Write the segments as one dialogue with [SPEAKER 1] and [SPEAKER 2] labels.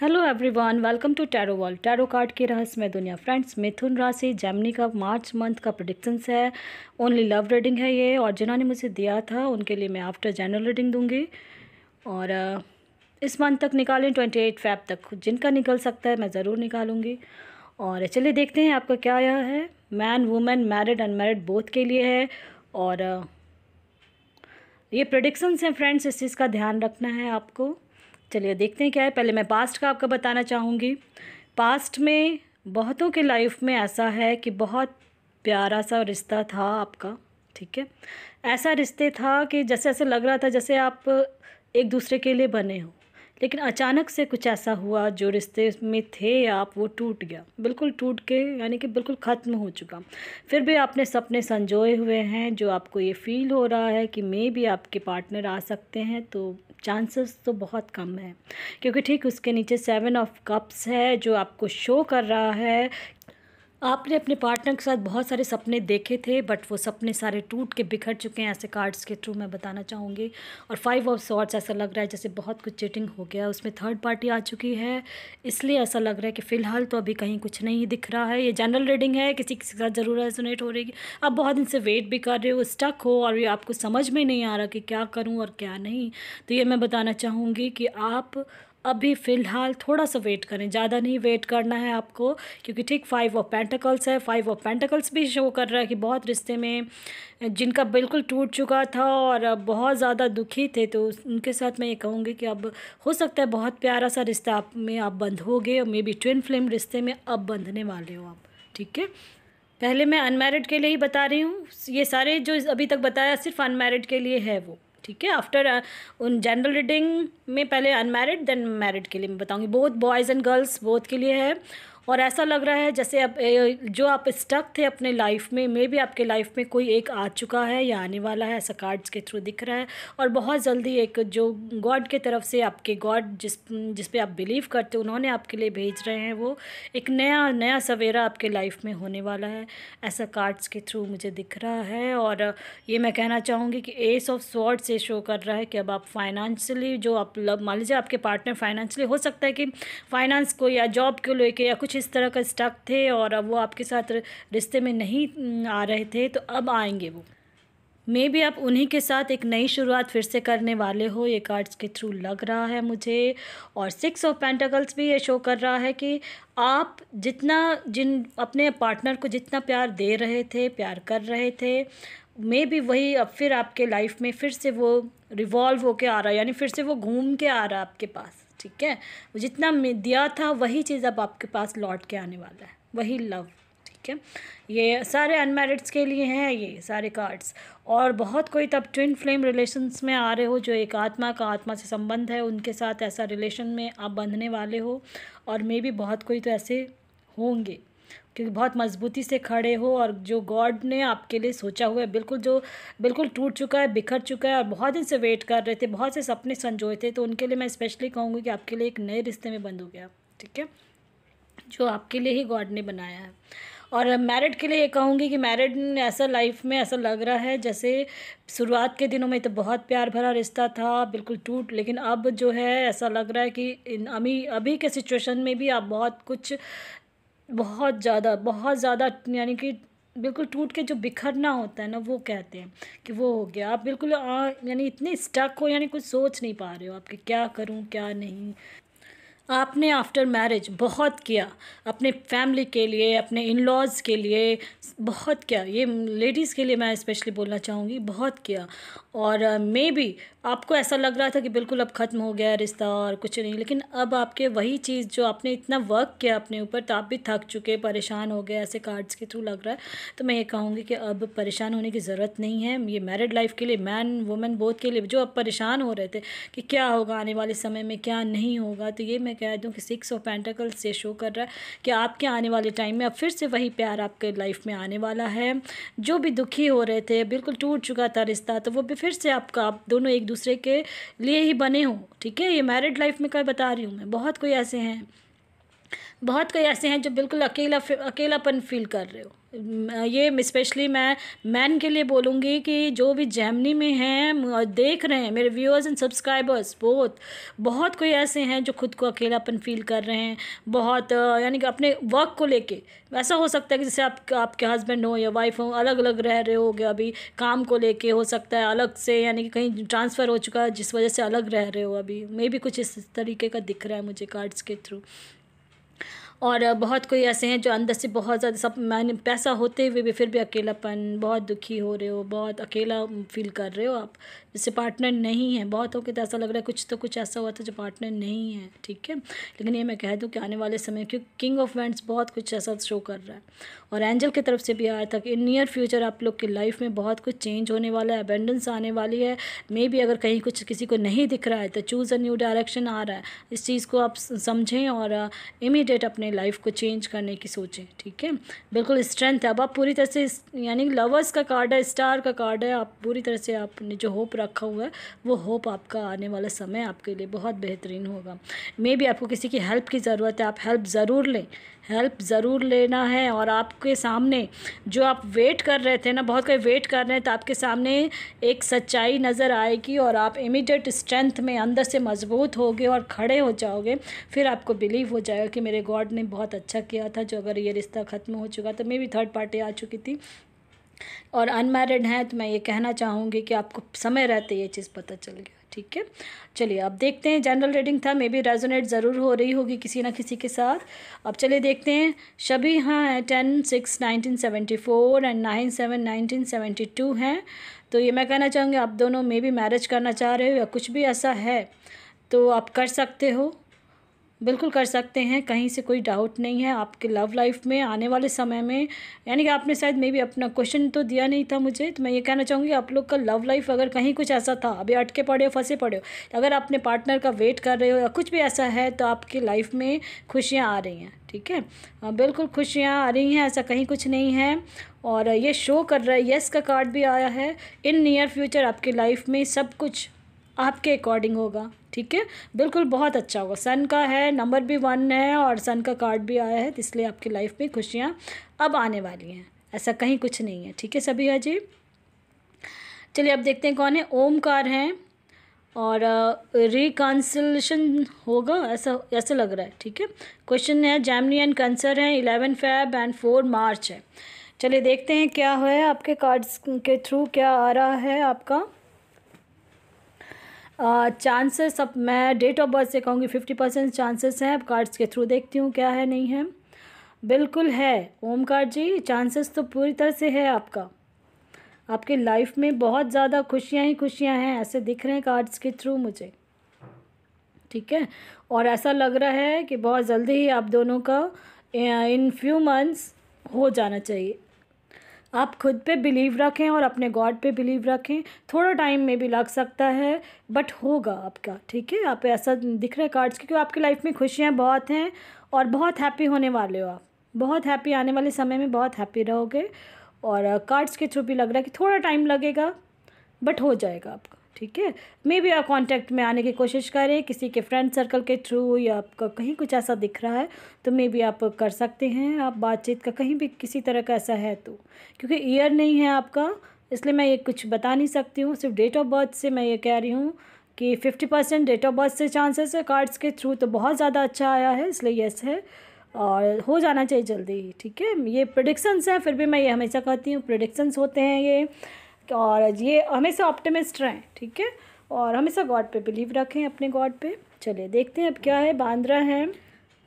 [SPEAKER 1] hello everyone welcome to tarot wall tarot card के रहस्यमय दुनिया फ्रेंड्स मिथुन राशि जैमनी का मार्च मंथ का प्रोडिक्शंस है ओनली लव रीडिंग है ये और जिन्होंने मुझे दिया था उनके लिए मैं आफ्टर जनरल रीडिंग दूंगी और इस मंथ तक निकालें ट्वेंटी एट फैब तक जिनका निकल सकता है मैं ज़रूर निकालूंगी और चलिए देखते हैं आपका क्या यह है man women married unmarried both के लिए है और ये प्रोडिक्शंस हैं फ्रेंड्स इस चीज़ का ध्यान रखना है आपको चलिए देखते हैं क्या है पहले मैं पास्ट का आपका बताना चाहूँगी पास्ट में बहुतों के लाइफ में ऐसा है कि बहुत प्यारा सा रिश्ता था आपका ठीक है ऐसा रिश्ते था कि जैसे ऐसे लग रहा था जैसे आप एक दूसरे के लिए बने हो लेकिन अचानक से कुछ ऐसा हुआ जो रिश्ते में थे आप वो टूट गया बिल्कुल टूट के यानी कि बिल्कुल ख़त्म हो चुका फिर भी आपने सपने संजोए हुए हैं जो आपको ये फील हो रहा है कि मे भी आपके पार्टनर आ सकते हैं तो चांसेस तो बहुत कम है क्योंकि ठीक उसके नीचे सेवन ऑफ कप्स है जो आपको शो कर रहा है आपने अपने पार्टनर के साथ बहुत सारे सपने देखे थे बट वो सपने सारे टूट के बिखर चुके हैं ऐसे कार्ड्स के थ्रू मैं बताना चाहूँगी और फाइव ऑफ सॉर्ट्स ऐसा लग रहा है जैसे बहुत कुछ चीटिंग हो गया उसमें थर्ड पार्टी आ चुकी है इसलिए ऐसा लग रहा है कि फ़िलहाल तो अभी कहीं कुछ नहीं दिख रहा है ये जनरल रीडिंग है किसी के साथ ज़रूर रेजोनेट हो रही है आप बहुत दिन से वेट भी कर रहे हो स्टक हो और ये आपको समझ में नहीं आ रहा कि क्या करूँ और क्या नहीं तो ये मैं बताना चाहूँगी कि आप अभी फ़िलहाल थोड़ा सा वेट करें ज़्यादा नहीं वेट करना है आपको क्योंकि ठीक फाइव ऑफ पेंटिकल्स है फाइव ऑफ पेंटिकल्स भी शो कर रहा है कि बहुत रिश्ते में जिनका बिल्कुल टूट चुका था और बहुत ज़्यादा दुखी थे तो उनके साथ मैं ये कहूँगी कि अब हो सकता है बहुत प्यारा सा रिश्ता आप में आप बंद हो और मे बी ट्विन फ्लेम रिश्ते में अब बंधने वाले हो आप ठीक है पहले मैं अनमेरिड के लिए ही बता रही हूँ ये सारे जो अभी तक बताया सिर्फ अनमेरिड के लिए है वो ठीक है आफ्टर uh, उन जनरल रीडिंग में पहले अनमेरिड देन मैरिड के लिए मैं बताऊँगी both boys and girls both के लिए है और ऐसा लग रहा है जैसे अब जो आप स्टक थे अपने लाइफ में मे भी आपके लाइफ में कोई एक आ चुका है या आने वाला है ऐसा कार्ड्स के थ्रू दिख रहा है और बहुत जल्दी एक जो गॉड के तरफ से आपके गॉड जिस जिस पे आप बिलीव करते हो उन्होंने आपके लिए भेज रहे हैं वो एक नया नया सवेरा आपके लाइफ में होने वाला है ऐसा कार्ड्स के थ्रू मुझे दिख रहा है और ये मैं कहना चाहूँगी कि एस ऑफ स्वॉर्ड से शो कर रहा है कि अब आप फाइनेंशियली जो आप मान लीजिए आपके पार्टनर फाइनेंशियली हो सकता है कि फाइनेंस को या जॉब को लेकर या कुछ इस तरह का स्टक थे और अब वो आपके साथ रिश्ते में नहीं आ रहे थे तो अब आएंगे वो मे भी आप उन्हीं के साथ एक नई शुरुआत फिर से करने वाले हो ये कार्ड्स के थ्रू लग रहा है मुझे और सिक्स ऑफ पेंटाकल्स भी ये शो कर रहा है कि आप जितना जिन अपने पार्टनर को जितना प्यार दे रहे थे प्यार कर रहे थे मे भी वही अब फिर आपके लाइफ में फिर से वो रिवॉल्व होके आ रहा है यानी फिर से वो घूम के आ रहा है आपके पास ठीक है जितना दिया था वही चीज़ अब आपके पास लौट के आने वाला है वही लव ठीक है ये सारे अनमेरिड्स के लिए हैं ये सारे कार्ड्स और बहुत कोई तब ट्विन फ्लेम रिलेशंस में आ रहे हो जो एक आत्मा का आत्मा से संबंध है उनके साथ ऐसा रिलेशन में आप बंधने वाले हो और मे भी बहुत कोई तो ऐसे होंगे क्योंकि बहुत मजबूती से खड़े हो और जो गॉड ने आपके लिए सोचा हुआ है बिल्कुल जो बिल्कुल टूट चुका है बिखर चुका है और बहुत दिन से वेट कर रहे थे बहुत से सपने संजोए थे तो उनके लिए मैं स्पेशली कहूँगी कि आपके लिए एक नए रिश्ते में बंद हो गया ठीक है जो आपके लिए ही गॉड ने बनाया है और मैरिड के लिए ये कहूँगी कि मैरिड ऐसा लाइफ में ऐसा लग रहा है जैसे शुरुआत के दिनों में तो बहुत प्यार भरा रिश्ता था बिल्कुल टूट लेकिन अब जो है ऐसा लग रहा है कि इन अभी अभी के सिचुएशन में भी आप बहुत कुछ बहुत ज़्यादा बहुत ज़्यादा यानी कि बिल्कुल टूट के जो बिखरना होता है ना वो कहते हैं कि वो हो गया आप बिल्कुल यानी इतने स्टक हो यानी कुछ सोच नहीं पा रहे हो आपके क्या करूँ क्या नहीं आपने आफ्टर मैरिज बहुत किया अपने फैमिली के लिए अपने इन लॉज़ के लिए बहुत किया ये लेडीज़ के लिए मैं स्पेशली बोलना चाहूँगी बहुत किया और मे uh, भी आपको ऐसा लग रहा था कि बिल्कुल अब ख़त्म हो गया रिश्ता और कुछ नहीं लेकिन अब आपके वही चीज़ जो आपने इतना वर्क किया अपने ऊपर तो आप भी थक चुके परेशान हो गए ऐसे कार्ड्स के थ्रू लग रहा है तो मैं ये कहूँगी कि अब परेशान होने की ज़रूरत नहीं है ये मैरिड लाइफ के लिए मैन वुमेन बोथ के लिए जो अब परेशान हो रहे थे कि क्या होगा आने वाले समय में क्या नहीं होगा तो ये मैं कह दूँ कि सिक्स ऑफ पेंटिकल से शो कर रहा है कि आपके आने वाले टाइम में अब फिर से वही प्यार आपके लाइफ में आने वाला है जो भी दुखी हो रहे थे बिल्कुल टूट चुका था रिश्ता तो वो भी फिर से आपका आप दोनों एक दूसरे के लिए ही बने हों ठीक है ये मैरिड लाइफ में कल बता रही हूँ मैं बहुत कोई ऐसे हैं बहुत कई ऐसे हैं जो बिल्कुल अकेला अकेलापन फील कर रहे हो ये स्पेशली मैं मैन के लिए बोलूँगी कि जो भी जैमनी में हैं देख रहे हैं मेरे व्यूअर्स एंड सब्सक्राइबर्स बहुत बहुत कोई ऐसे हैं जो खुद को अकेलापन फील कर रहे हैं बहुत यानी कि अपने वर्क को लेके ऐसा हो सकता है कि जैसे आप आपके हस्बैंड हो या वाइफ हो अलग अलग रह रहे हो गया अभी काम को लेके हो सकता है अलग से यानी कि कहीं ट्रांसफ़र हो चुका है जिस वजह से अलग रह रहे हो अभी मे भी कुछ इस तरीके का दिख रहा है मुझे कार्ड्स के थ्रू और बहुत कोई ऐसे हैं जो अंदर से बहुत ज़्यादा सब मैंने पैसा होते हुए भी फिर भी अकेलापन बहुत दुखी हो रहे हो बहुत अकेला फील कर रहे हो आप जैसे पार्टनर नहीं है बहुतों के तो ऐसा लग रहा है कुछ तो कुछ ऐसा हुआ था जो पार्टनर नहीं है ठीक है लेकिन ये मैं कह दूँ कि आने वाले समय क्योंकि किंग ऑफ वेंट्स बहुत कुछ ऐसा शो कर रहा है और एंजल की तरफ से भी आया था कि इन नियर फ्यूचर आप लोग की लाइफ में बहुत कुछ चेंज होने वाला है अबेंडेंस आने वाली है मे भी अगर कहीं कुछ किसी को नहीं दिख रहा है तो चूज़ अ न्यू डायरेक्शन आ रहा है इस चीज़ को आप समझें और इमीडिएट uh, अपने लाइफ को चेंज करने की सोचें ठीक है बिल्कुल स्ट्रेंथ है अब आप पूरी तरह से यानी लवर्स का कार्ड है स्टार का कार्ड है आप पूरी तरह से आप जो होप रख रखा हुआ है वो होप आपका आने वाला समय आपके लिए बहुत बेहतरीन होगा मे भी आपको किसी की हेल्प की ज़रूरत है आप हेल्प ज़रूर लें हेल्प ज़रूर लेना है और आपके सामने जो आप वेट कर रहे थे ना बहुत कहीं वेट कर रहे हैं तो आपके सामने एक सच्चाई नज़र आएगी और आप इमीडिएट स्ट्रेंथ में अंदर से मजबूत होगे और खड़े हो जाओगे फिर आपको बिलीव हो जाएगा कि मेरे गॉड ने बहुत अच्छा किया था जो अगर ये रिश्ता ख़त्म हो चुका तो मे भी थर्ड पार्टी आ चुकी थी और अनमेरिड हैं तो मैं ये कहना चाहूँगी कि आपको समय रहते ये चीज़ पता चल गया ठीक है चलिए अब देखते हैं जनरल रीडिंग था मे बी रेजोनेट ज़रूर हो रही होगी किसी ना किसी के साथ अब चलिए देखते हैं शबी हाँ ten six nineteen seventy four and nine seven nineteen seventy two हैं तो ये मैं कहना चाहूँगी आप दोनों मे बी मैरिज करना चाह रहे हो या कुछ भी ऐसा है तो आप कर सकते हो बिल्कुल कर सकते हैं कहीं से कोई डाउट नहीं है आपके लव लाइफ में आने वाले समय में यानी कि आपने शायद मे भी अपना क्वेश्चन तो दिया नहीं था मुझे तो मैं ये कहना चाहूँगी आप लोग का लव लाइफ अगर कहीं कुछ ऐसा था अभी अटके पड़े हो फंसे पड़े हो तो अगर अपने पार्टनर का वेट कर रहे हो या कुछ भी ऐसा है तो आपकी लाइफ में खुशियाँ आ रही हैं ठीक है हाँ, बिल्कुल खुशियाँ आ रही हैं ऐसा कहीं कुछ नहीं है और ये शो कर रहा है यस का कार्ड भी आया है इन नियर फ्यूचर आपकी लाइफ में सब कुछ आपके अकॉर्डिंग होगा ठीक है बिल्कुल बहुत अच्छा होगा सन का है नंबर भी वन है और सन का कार्ड भी आया है इसलिए आपकी लाइफ में खुशियाँ अब आने वाली हैं ऐसा कहीं कुछ नहीं है ठीक है सभी अजय चलिए अब देखते हैं कौन है ओमकार हैं और रिकॉन्सलेशन होगा ऐसा ऐसा लग रहा है ठीक है क्वेश्चन है जैमनी एंड कंसर हैं eleven Feb and four March है चलिए देखते हैं क्या है आपके कार्ड्स के थ्रू क्या आ रहा है आपका चांसेस uh, अब मैं डेट ऑफ बर्थ से कहूँगी फिफ्टी परसेंट चांसेस हैं अब कार्ड्स के थ्रू देखती हूँ क्या है नहीं है बिल्कुल है ओमकार जी चांसेस तो पूरी तरह से है आपका आपके लाइफ में बहुत ज़्यादा खुशियाँ ही खुशियाँ हैं ऐसे दिख रहे हैं कार्ड्स के थ्रू मुझे ठीक है और ऐसा लग रहा है कि बहुत जल्दी ही आप दोनों का इन फ्यू मंथ्स हो जाना चाहिए आप खुद पे बिलीव रखें और अपने गॉड पे बिलीव रखें थोड़ा टाइम में भी लग सकता है बट होगा आपका ठीक है आप ऐसा दिख रहे कार्ड्स क्योंकि आपकी लाइफ में खुशियाँ बहुत हैं और बहुत हैप्पी होने वाले हो आप बहुत हैप्पी आने वाले समय में बहुत हैप्पी रहोगे और कार्ड्स के थ्रू भी लग रहा है कि थोड़ा टाइम लगेगा बट हो जाएगा आपका ठीक है मे भी आप कॉन्टैक्ट में आने की कोशिश करें किसी के फ्रेंड सर्कल के थ्रू या आपका कहीं कुछ ऐसा दिख रहा है तो मे भी आप कर सकते हैं आप बातचीत का कहीं भी किसी तरह का ऐसा है तो क्योंकि ईयर नहीं है आपका इसलिए मैं ये कुछ बता नहीं सकती हूँ सिर्फ डेट ऑफ बर्थ से मैं ये कह रही हूँ कि fifty percent date of birth से चांसेस है कार्ड्स के थ्रू तो बहुत ज़्यादा अच्छा आया है इसलिए येस है और हो जाना चाहिए जल्दी ठीक है ये प्रडिक्शंस हैं फिर भी मैं ये हमेशा कहती हूँ प्रडिक्शंस होते हैं ये और ये हमेशा ऑप्टिमिस्ट रहें ठीक है और हमेशा गॉड पे बिलीव रखें अपने गॉड पे चलिए देखते हैं अब क्या है बांद्रा है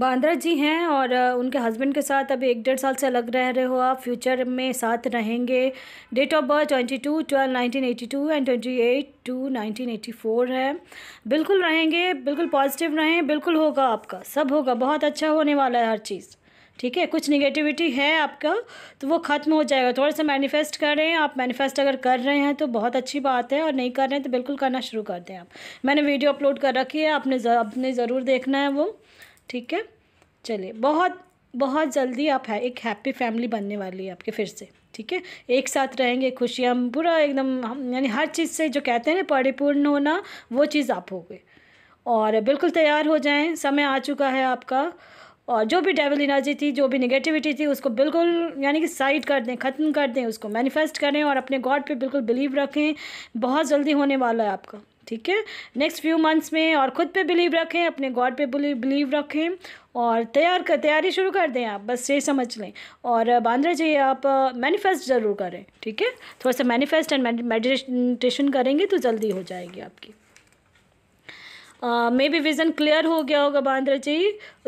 [SPEAKER 1] बांद्रा जी हैं और उनके हस्बैंड के साथ अभी एक डेढ़ साल से अलग रह रहे हो आप फ्यूचर में साथ रहेंगे date of birth twenty two twelve nineteen eighty two and twenty eight two nineteen eighty four है बिल्कुल रहेंगे बिल्कुल पॉजिटिव रहें बिल्कुल होगा आपका सब होगा बहुत अच्छा होने वाला है हर चीज़ ठीक है कुछ निगेटिविटी है आपका तो वो ख़त्म हो जाएगा थोड़ा सा मैनिफेस्ट कर रहे हैं आप मैनिफेस्ट अगर कर रहे हैं तो बहुत अच्छी बात है और नहीं कर रहे हैं तो बिल्कुल करना शुरू कर दें आप मैंने वीडियो अपलोड कर रखी है आपने अपने ज़रूर देखना है वो ठीक है चलिए बहुत बहुत जल्दी आप है, एक हैप्पी फैमिली बनने वाली है आपके फिर से ठीक है एक साथ रहेंगे खुशियाँ पूरा एकदम यानी हर चीज़ से जो कहते हैं ना परिपूर्ण होना वो चीज़ आप हो गए और बिल्कुल तैयार हो जाएं समय आ चुका है आपका और जो भी डेवल एनर्जी थी जो भी निगेटिविटी थी उसको बिल्कुल यानी कि साइड कर दें ख़त्म कर दें उसको मैनिफेस्ट करें और अपने गॉड पे बिल्कुल बिलीव रखें बहुत जल्दी होने वाला है आपका ठीक है नेक्स्ट फ्यू मंथ्स में और ख़ुद पे बिलीव रखें अपने गॉड पे बिलीव रखें और तैयार कर तैयारी शुरू कर दें आप बस ये समझ लें और बांद्रा जी आप मैनिफेस्ट ज़रूर करें ठीक है थोड़ा सा मैनिफेस्ट एंड मेडिटेशन करेंगे तो जल्दी हो जाएगी आपकी मे बी विज़न क्लियर हो गया होगा बांद्रा जी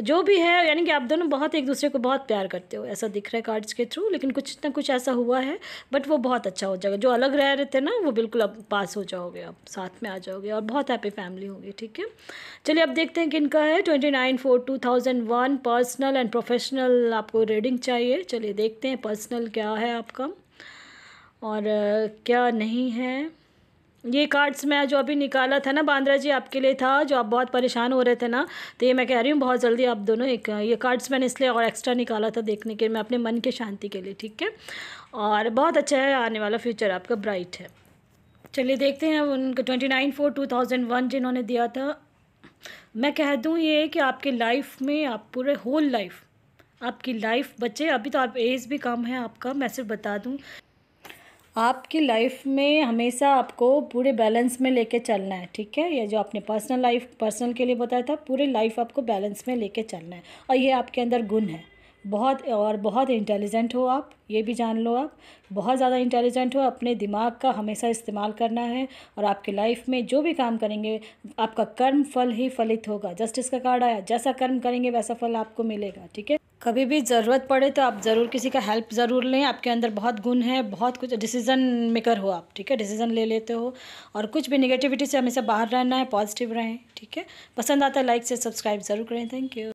[SPEAKER 1] जो भी है यानी कि आप दोनों बहुत एक दूसरे को बहुत प्यार करते हो ऐसा दिख रहा है कार्ड्स के थ्रू लेकिन कुछ ना कुछ ऐसा हुआ है बट वो बहुत अच्छा हो जाएगा जो अलग रह रहे थे ना वो बिल्कुल अब पास हो जाओगे आप साथ में आ जाओगे और बहुत हैप्पी फैमिली होगी ठीक है चलिए अब देखते हैं कि इनका है twenty nine four two thousand one personal and professional आपको रीडिंग चाहिए चलिए देखते हैं पर्सनल क्या है आपका और क्या नहीं है ये कार्ड्स मैं जो अभी निकाला था ना बांद्रा जी आपके लिए था जो आप बहुत परेशान हो रहे थे ना तो ये मैं कह रही हूँ बहुत जल्दी आप दोनों एक ये कार्ड्स मैंने इसलिए और एक्स्ट्रा निकाला था देखने के लिए मैं अपने मन के शांति के लिए ठीक है और बहुत अच्छा है आने वाला फ्यूचर आपका ब्राइट है चलिए देखते हैं उनका twenty nine four two thousand one जिन्होंने दिया था मैं कह दूँ ये कि आपके लाइफ में आप पूरे होल लाइफ आपकी लाइफ बचे अभी तो आप एज भी कम है आपका मैं सिर्फ बता दूँ आपकी लाइफ में हमेशा आपको पूरे बैलेंस में लेके चलना है ठीक है ये जो आपने पर्सनल लाइफ पर्सनल के लिए बताया था पूरे लाइफ आपको बैलेंस में लेके चलना है और ये आपके अंदर गुण है बहुत और बहुत इंटेलिजेंट हो आप ये भी जान लो आप बहुत ज़्यादा इंटेलिजेंट हो अपने दिमाग का हमेशा इस्तेमाल करना है और आपकी लाइफ में जो भी काम करेंगे आपका कर्म फल ही फलित होगा जस्टिस का कार्ड आया जैसा कर्म करेंगे वैसा फल आपको मिलेगा ठीक है कभी भी ज़रूरत पड़े तो आप ज़रूर किसी का हेल्प ज़रूर लें आपके अंदर बहुत गुण है बहुत कुछ डिसीज़न मेकर हो आप ठीक है डिसीज़न ले लेते हो और कुछ भी निगेटिविटी से हमेशा बाहर रहना है पॉजिटिव रहें ठीक है पसंद आता है लाइक से सब्सक्राइब ज़रूर करें थैंक यू